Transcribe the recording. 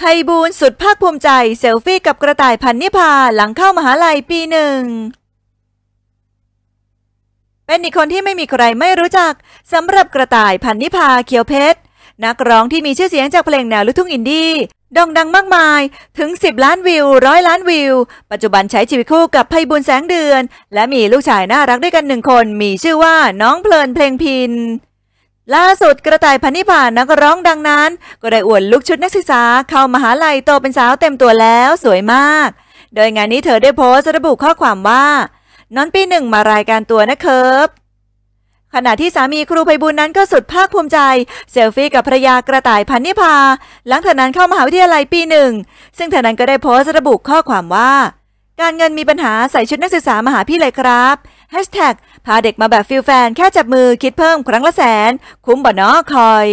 ไพบูลสุดภาคภูมิใจเซลฟี่กับกระต่ายพันนิพาหลังเข้ามหาลัยปีหนึ่ง เป็นอีกคนที่ไม่มีใครไม่รู้จักสำหรับกระต่ายพันนิพาเขียวเพชร นักร้องที่มีชื่อเสียงจากเพลงแนวลูกทุ่งอินดี้ดองดังมากมายถึง 10 ล้านวิวร้อยล้านวิว ปัจจุบันใช้ชีวิตคู่กับไพบุญแสงเดือน และมีลูกชายน่ารักด้วยกันหนึ่งคน มีชื่อว่าน้องเพลินเพลงพินล่าสุดกระต่ายพันนิพานักร้องดังนั้น ก็ได้อวดลุกชุดนักศึกษาเข้ามาหาลัยโตเป็นสาวเต็มตัวแล้วสวยมาก โดยงานนี้เธอได้โพสต์ระบุข้อความว่านอนปีหนึ่งมารายการตัวนะเคิร์ฟขณะที่สามีครูไพบุญนั้นก็สุดภาคภูมิใจเซลฟี่กับภรยากระต่ายพันนิพาหลังเธอนั้นเข้ามหาวิทยาลัยปีหนึ่งซึ่งเธอนั้นก็ได้โพสต์ระบุข้อความว่าการเงินมีปัญหาใส่ชุดนักศึกษามาหาพี่เลยครับฮพาเด็กมาแบบฟิลแฟนแค่จับมือคิดเพิ่มครั้งละแสนคุ้มบ่เนาะคอย